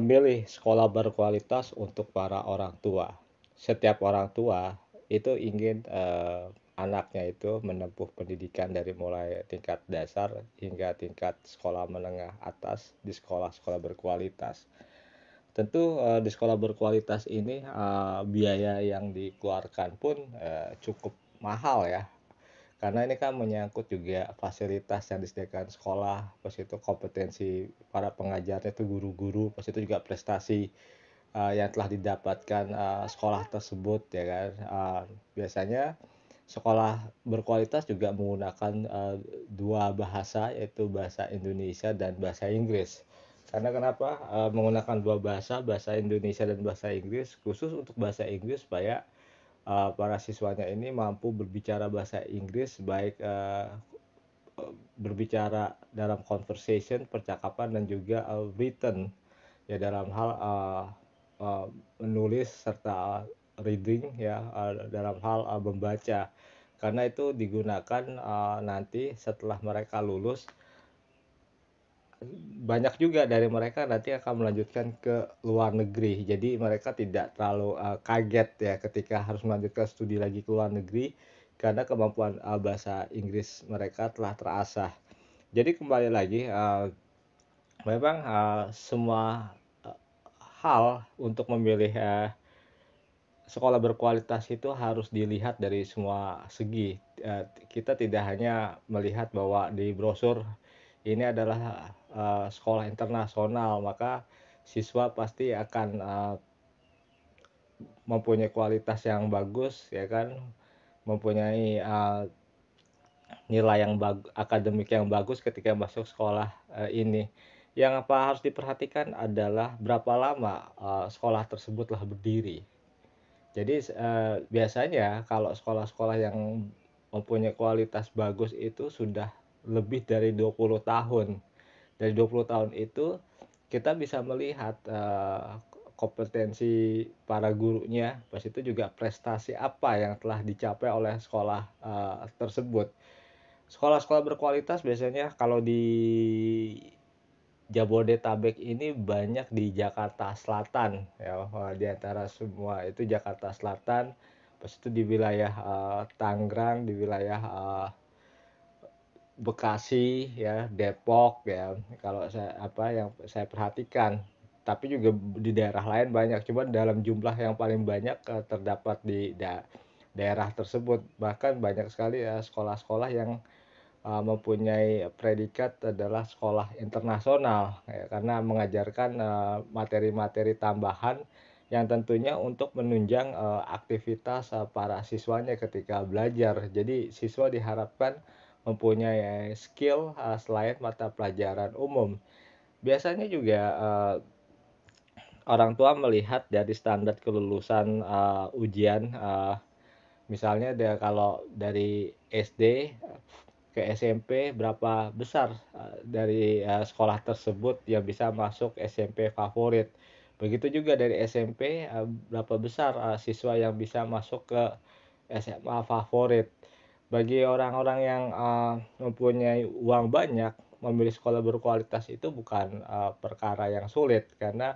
memilih sekolah berkualitas untuk para orang tua. Setiap orang tua itu ingin eh, anaknya itu menempuh pendidikan dari mulai tingkat dasar hingga tingkat sekolah menengah atas di sekolah-sekolah berkualitas tentu eh, di sekolah berkualitas ini eh, biaya yang dikeluarkan pun eh, cukup mahal ya karena ini kan menyangkut juga fasilitas yang disediakan sekolah, pas itu kompetensi para pengajarnya itu guru-guru, pas itu juga prestasi uh, yang telah didapatkan uh, sekolah tersebut ya kan. Uh, biasanya sekolah berkualitas juga menggunakan uh, dua bahasa yaitu bahasa Indonesia dan bahasa Inggris. Karena kenapa uh, menggunakan dua bahasa, bahasa Indonesia dan bahasa Inggris khusus untuk bahasa Inggris supaya uh, para siswanya ini mampu berbicara bahasa Inggris baik uh, berbicara dalam conversation percakapan dan juga uh, written ya dalam hal uh, uh, menulis serta reading ya uh, dalam hal uh, membaca karena itu digunakan uh, nanti setelah mereka lulus banyak juga dari mereka nanti akan melanjutkan ke luar negeri. Jadi mereka tidak terlalu uh, kaget ya ketika harus melanjutkan studi lagi ke luar negeri karena kemampuan uh, bahasa Inggris mereka telah terasah. Jadi kembali lagi uh, memang uh, semua uh, hal untuk memilih uh, sekolah berkualitas itu harus dilihat dari semua segi. Uh, kita tidak hanya melihat bahwa di brosur ini adalah Eh, sekolah internasional maka siswa pasti akan eh, mempunyai kualitas yang bagus ya kan mempunyai eh, nilai yang akademik yang bagus ketika masuk sekolah ini yang apa harus diperhatikan adalah berapa lama uh, sekolah telah berdiri jadi biasanya kalau sekolah-sekolah yang mempunyai kualitas bagus itu sudah lebih dari 20 tahun dari 20 tahun itu kita bisa melihat uh, kompetensi para gurunya, pas itu juga prestasi apa yang telah dicapai oleh sekolah uh, tersebut. Sekolah-sekolah berkualitas biasanya kalau di Jabodetabek ini banyak di Jakarta Selatan ya di antara semua itu Jakarta Selatan pas itu di wilayah uh, Tangerang di wilayah uh, Bekasi ya Depok ya kalau saya apa yang saya perhatikan tapi juga di daerah lain banyak cuma dalam jumlah yang paling banyak eh, terdapat di da daerah tersebut bahkan banyak sekali eh, sekolah-sekolah yang uh, mempunyai predikat adalah sekolah internasional ya, karena mengajarkan materi-materi tambahan yang tentunya untuk menunjang aktivitas para siswanya ketika belajar jadi siswa diharapkan mempunyai skill uh, selain mata pelajaran umum. Biasanya juga uh, orang tua melihat dari standar kelulusan uh, ujian uh, misalnya dia kalau dari SD ke SMP berapa besar uh, dari uh, sekolah tersebut yang bisa masuk SMP favorit. Begitu juga dari SMP uh, berapa besar uh, siswa yang bisa masuk ke SMA favorit bagi orang-orang yang uh, mempunyai uang banyak memilih sekolah berkualitas itu bukan uh, perkara yang sulit karena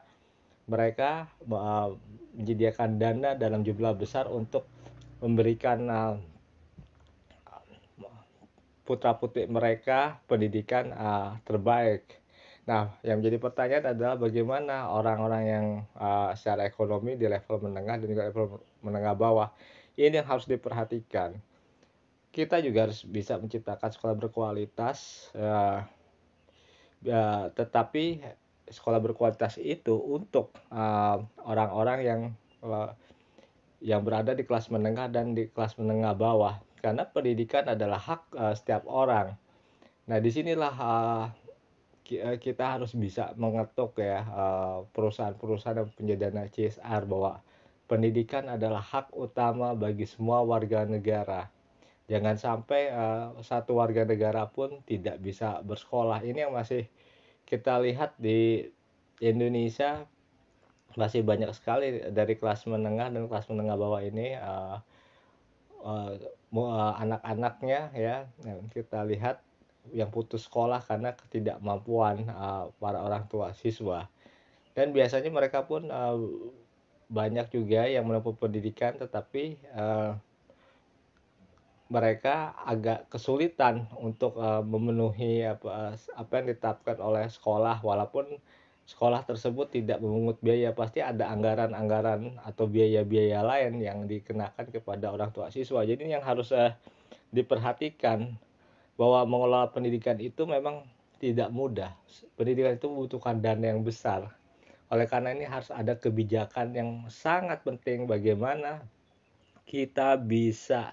mereka uh, menyediakan dana dalam jumlah besar untuk memberikan uh, putra putri mereka pendidikan uh, terbaik. Nah, yang menjadi pertanyaan adalah bagaimana orang-orang yang uh, secara ekonomi di level menengah dan juga level menengah bawah ini yang harus diperhatikan kita juga harus bisa menciptakan sekolah berkualitas uh, uh, tetapi sekolah berkualitas itu untuk eh, orang-orang uh, yang uh, yang berada di kelas menengah dan di kelas menengah bawah karena pendidikan adalah hak uh, setiap orang nah disinilah uh, kita harus bisa mengetuk ya perusahaan perusahaan-perusahaan dan penyediaan CSR bahwa pendidikan adalah hak utama bagi semua warga negara jangan sampai uh, satu warga negara pun tidak bisa bersekolah ini yang masih kita lihat di Indonesia masih banyak sekali dari kelas menengah dan kelas menengah bawah ini uh, uh, uh, anak-anaknya ya kita lihat yang putus sekolah karena ketidakmampuan uh, para orang tua siswa dan biasanya mereka pun uh, banyak juga yang menempuh pendidikan tetapi uh, mereka agak kesulitan untuk uh, memenuhi apa apa yang ditetapkan oleh sekolah walaupun sekolah tersebut tidak memungut biaya pasti ada anggaran-anggaran atau biaya-biaya lain yang dikenakan kepada orang tua siswa jadi yang harus uh, diperhatikan bahwa mengelola pendidikan itu memang tidak mudah pendidikan itu membutuhkan dana yang besar oleh karena ini harus ada kebijakan yang sangat penting bagaimana kita bisa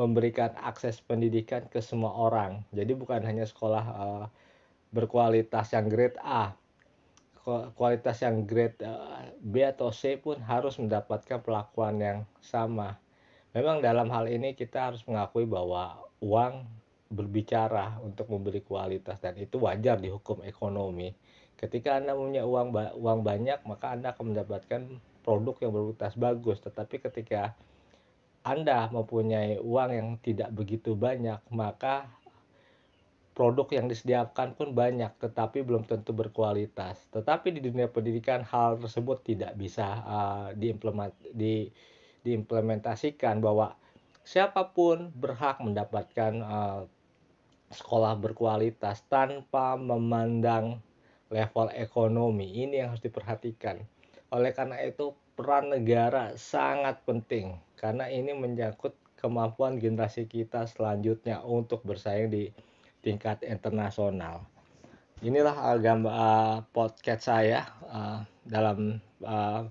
memberikan akses pendidikan ke semua orang. Jadi bukan hanya sekolah uh, berkualitas yang grade A, kualitas yang grade uh, B atau C pun harus mendapatkan perlakuan yang sama. Memang dalam hal ini kita harus mengakui bahwa uang berbicara untuk memberi kualitas dan itu wajar di hukum ekonomi. Ketika Anda punya uang uang banyak, maka Anda akan mendapatkan produk yang berkualitas bagus. Tetapi ketika anda mempunyai uang yang tidak begitu banyak, maka produk yang disediakan pun banyak, tetapi belum tentu berkualitas. Tetapi di dunia pendidikan hal tersebut tidak bisa uh, eh, diimplement, di, diimplementasikan bahwa siapapun berhak mendapatkan uh, sekolah berkualitas tanpa memandang level ekonomi. Ini yang harus diperhatikan oleh karena itu, peran negara sangat penting karena ini menyangkut kemampuan generasi kita selanjutnya untuk bersaing di tingkat internasional. Inilah ah, gambar uh, podcast saya uh, dalam uh,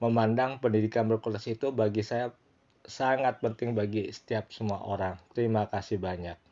memandang pendidikan berkualitas itu bagi saya sangat penting bagi setiap semua orang. Terima kasih banyak.